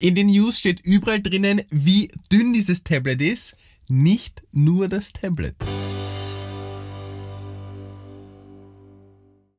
In den News steht überall drinnen, wie dünn dieses Tablet ist. Nicht nur das Tablet.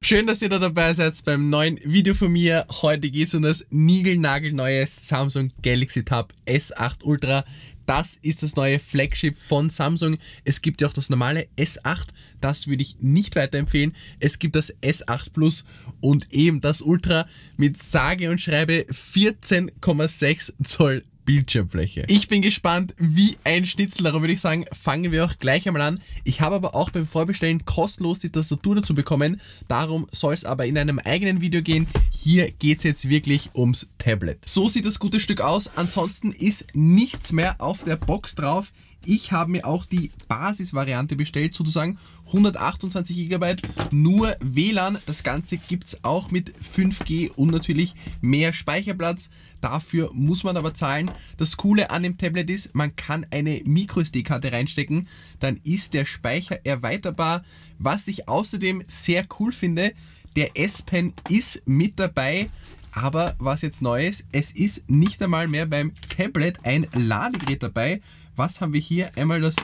Schön, dass ihr da dabei seid beim neuen Video von mir. Heute geht es um das niegelnagelneue Samsung Galaxy Tab S8 Ultra. Das ist das neue Flagship von Samsung. Es gibt ja auch das normale S8. Das würde ich nicht weiterempfehlen. Es gibt das S8 Plus und eben das Ultra mit sage und schreibe 14,6 Zoll Bildschirmfläche. Ich bin gespannt wie ein Schnitzel. Darum würde ich sagen, fangen wir auch gleich einmal an. Ich habe aber auch beim Vorbestellen kostenlos die Tastatur dazu bekommen. Darum soll es aber in einem eigenen Video gehen. Hier geht es jetzt wirklich ums Tablet. So sieht das gute Stück aus. Ansonsten ist nichts mehr auf der Box drauf. Ich habe mir auch die Basisvariante bestellt, sozusagen 128 GB, nur WLAN. Das Ganze gibt es auch mit 5G und natürlich mehr Speicherplatz. Dafür muss man aber zahlen. Das Coole an dem Tablet ist, man kann eine MicroSD-Karte reinstecken, dann ist der Speicher erweiterbar. Was ich außerdem sehr cool finde, der S-Pen ist mit dabei. Aber was jetzt neu ist, es ist nicht einmal mehr beim Tablet ein Ladegerät dabei. Was haben wir hier? Einmal das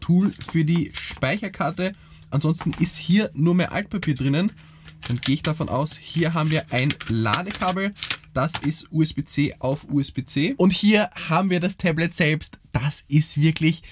Tool für die Speicherkarte. Ansonsten ist hier nur mehr Altpapier drinnen. Dann gehe ich davon aus, hier haben wir ein Ladekabel. Das ist USB-C auf USB-C. Und hier haben wir das Tablet selbst. Das ist wirklich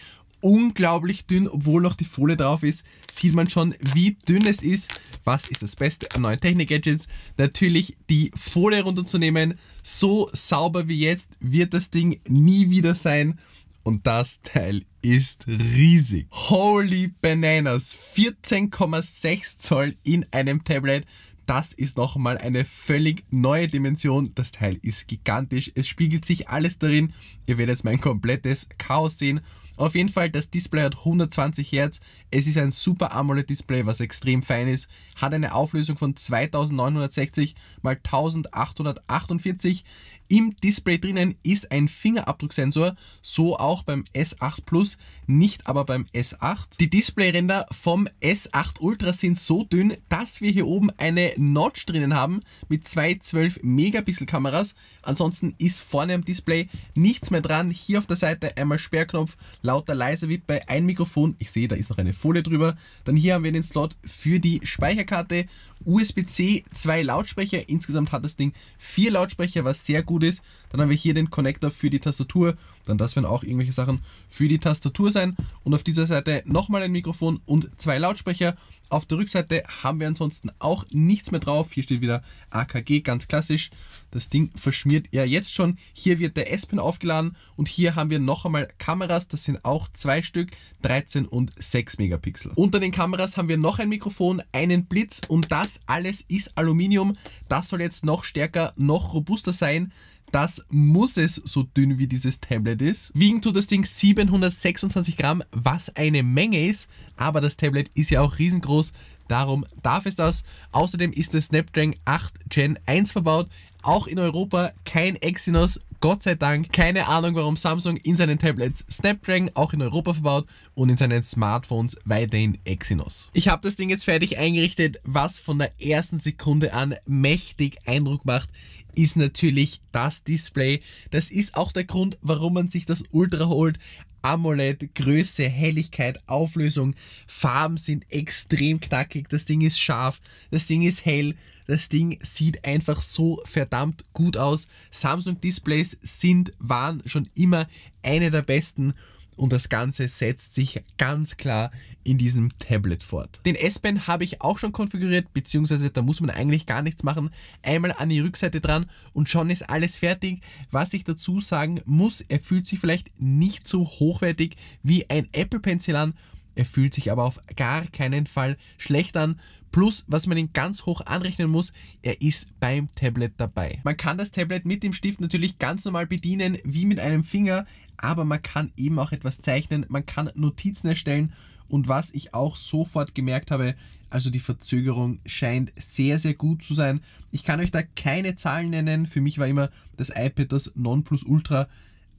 unglaublich dünn, obwohl noch die Folie drauf ist, sieht man schon, wie dünn es ist. Was ist das Beste an neuen Technik-Gadgets? Natürlich die Folie runterzunehmen. So sauber wie jetzt wird das Ding nie wieder sein. Und das Teil ist riesig. Holy Bananas! 14,6 Zoll in einem Tablet. Das ist nochmal eine völlig neue Dimension. Das Teil ist gigantisch. Es spiegelt sich alles darin. Ihr werdet jetzt mein komplettes Chaos sehen auf jeden Fall, das Display hat 120 Hertz. Es ist ein Super AMOLED Display, was extrem fein ist. Hat eine Auflösung von 2960 x 1848. Im Display drinnen ist ein Fingerabdrucksensor, so auch beim S8 Plus, nicht aber beim S8. Die Displayränder vom S8 Ultra sind so dünn, dass wir hier oben eine Notch drinnen haben mit zwei 12 Megapixel Kameras. Ansonsten ist vorne am Display nichts mehr dran. Hier auf der Seite einmal Sperrknopf, lauter, leiser wird bei einem Mikrofon. Ich sehe, da ist noch eine Folie drüber. Dann hier haben wir den Slot für die Speicherkarte, USB-C, zwei Lautsprecher. Insgesamt hat das Ding vier Lautsprecher, was sehr gut ist. Dann haben wir hier den Connector für die Tastatur. Dann das werden auch irgendwelche Sachen für die Tastatur sein. Und auf dieser Seite nochmal ein Mikrofon und zwei Lautsprecher. Auf der Rückseite haben wir ansonsten auch nichts mehr drauf. Hier steht wieder AKG, ganz klassisch. Das Ding verschmiert ja jetzt schon. Hier wird der S-Pen aufgeladen und hier haben wir noch einmal Kameras. Das sind sind auch zwei Stück, 13 und 6 Megapixel. Unter den Kameras haben wir noch ein Mikrofon, einen Blitz und das alles ist Aluminium. Das soll jetzt noch stärker, noch robuster sein. Das muss es so dünn wie dieses Tablet ist. Wiegen tut das Ding 726 Gramm, was eine Menge ist, aber das Tablet ist ja auch riesengroß, darum darf es das. Außerdem ist der Snapdragon 8 Gen 1 verbaut, auch in Europa kein Exynos, Gott sei Dank keine Ahnung, warum Samsung in seinen Tablets Snapdragon auch in Europa verbaut und in seinen Smartphones weiterhin Exynos. Ich habe das Ding jetzt fertig eingerichtet, was von der ersten Sekunde an mächtig Eindruck macht, ist natürlich das Display. Das ist auch der Grund, warum man sich das Ultra holt. AMOLED, Größe, Helligkeit, Auflösung, Farben sind extrem knackig, das Ding ist scharf, das Ding ist hell, das Ding sieht einfach so verdammt gut aus. Samsung Displays sind, waren schon immer eine der besten und das Ganze setzt sich ganz klar in diesem Tablet fort. Den S-Pen habe ich auch schon konfiguriert, beziehungsweise da muss man eigentlich gar nichts machen. Einmal an die Rückseite dran und schon ist alles fertig. Was ich dazu sagen muss, er fühlt sich vielleicht nicht so hochwertig wie ein Apple Pencil an, er fühlt sich aber auf gar keinen Fall schlecht an. Plus, was man ihn ganz hoch anrechnen muss, er ist beim Tablet dabei. Man kann das Tablet mit dem Stift natürlich ganz normal bedienen, wie mit einem Finger, aber man kann eben auch etwas zeichnen, man kann Notizen erstellen und was ich auch sofort gemerkt habe, also die Verzögerung scheint sehr, sehr gut zu sein. Ich kann euch da keine Zahlen nennen, für mich war immer das iPad das Nonplus Ultra,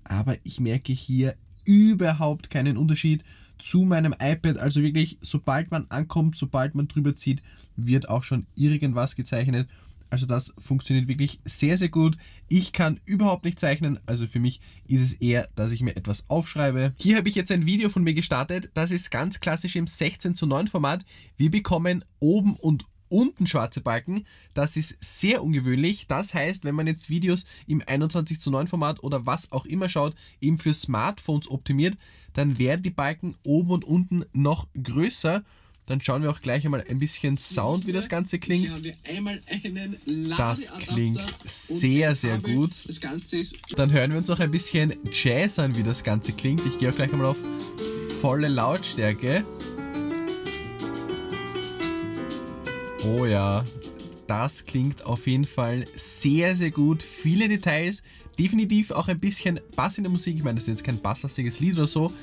aber ich merke hier überhaupt keinen Unterschied zu meinem iPad. Also wirklich, sobald man ankommt, sobald man drüber zieht, wird auch schon irgendwas gezeichnet. Also das funktioniert wirklich sehr, sehr gut. Ich kann überhaupt nicht zeichnen, also für mich ist es eher, dass ich mir etwas aufschreibe. Hier habe ich jetzt ein Video von mir gestartet. Das ist ganz klassisch im 16 zu 9 Format. Wir bekommen oben und unten schwarze Balken. Das ist sehr ungewöhnlich. Das heißt, wenn man jetzt Videos im 21 zu 9 Format oder was auch immer schaut, eben für Smartphones optimiert, dann werden die Balken oben und unten noch größer. Dann schauen wir auch gleich einmal ein bisschen Sound, wie das Ganze klingt. Das klingt sehr, sehr gut. Dann hören wir uns noch ein bisschen Jazz an, wie das Ganze klingt. Ich gehe auch gleich einmal auf volle Lautstärke. Oh ja, das klingt auf jeden Fall sehr, sehr gut. Viele Details, definitiv auch ein bisschen Bass in der Musik. Ich meine, das ist jetzt kein basslastiges Lied oder so,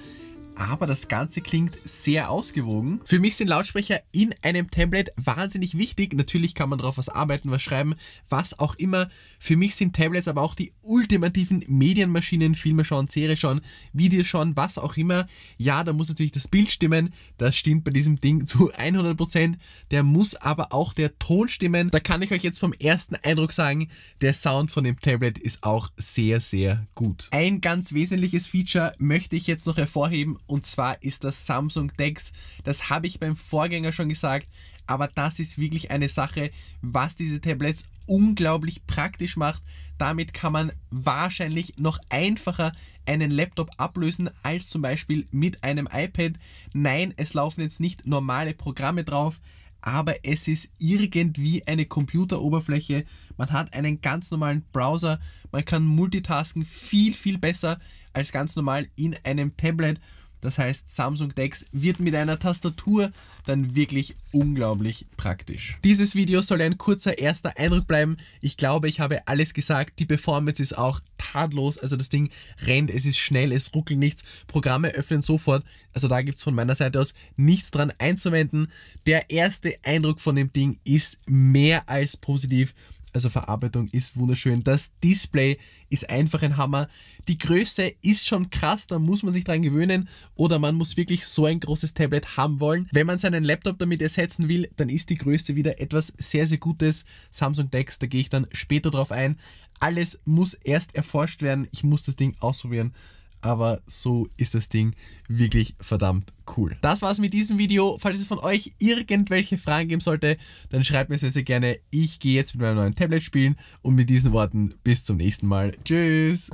aber das Ganze klingt sehr ausgewogen. Für mich sind Lautsprecher in einem Tablet wahnsinnig wichtig. Natürlich kann man darauf was arbeiten, was schreiben, was auch immer. Für mich sind Tablets aber auch die ultimativen Medienmaschinen, Filme schauen, Serie schauen, Videos schauen, was auch immer. Ja, da muss natürlich das Bild stimmen, das stimmt bei diesem Ding zu 100%. Der muss aber auch der Ton stimmen. Da kann ich euch jetzt vom ersten Eindruck sagen, der Sound von dem Tablet ist auch sehr, sehr gut. Ein ganz wesentliches Feature möchte ich jetzt noch hervorheben und zwar ist das Samsung DeX. Das habe ich beim Vorgänger schon gesagt, aber das ist wirklich eine Sache, was diese Tablets unglaublich praktisch macht. Damit kann man wahrscheinlich noch einfacher einen Laptop ablösen als zum Beispiel mit einem iPad. Nein, es laufen jetzt nicht normale Programme drauf, aber es ist irgendwie eine Computeroberfläche. Man hat einen ganz normalen Browser, man kann multitasken viel, viel besser als ganz normal in einem Tablet. Das heißt, Samsung DeX wird mit einer Tastatur dann wirklich unglaublich praktisch. Dieses Video soll ein kurzer erster Eindruck bleiben. Ich glaube, ich habe alles gesagt. Die Performance ist auch tadellos. Also das Ding rennt, es ist schnell, es ruckelt nichts. Programme öffnen sofort. Also da gibt es von meiner Seite aus nichts dran einzuwenden. Der erste Eindruck von dem Ding ist mehr als positiv. Also Verarbeitung ist wunderschön. Das Display ist einfach ein Hammer. Die Größe ist schon krass, da muss man sich dran gewöhnen oder man muss wirklich so ein großes Tablet haben wollen. Wenn man seinen Laptop damit ersetzen will, dann ist die Größe wieder etwas sehr, sehr Gutes. Samsung Dex, da gehe ich dann später drauf ein. Alles muss erst erforscht werden. Ich muss das Ding ausprobieren aber so ist das Ding wirklich verdammt cool. Das war's mit diesem Video. Falls es von euch irgendwelche Fragen geben sollte, dann schreibt mir sehr, sehr gerne. Ich gehe jetzt mit meinem neuen Tablet spielen und mit diesen Worten bis zum nächsten Mal. Tschüss!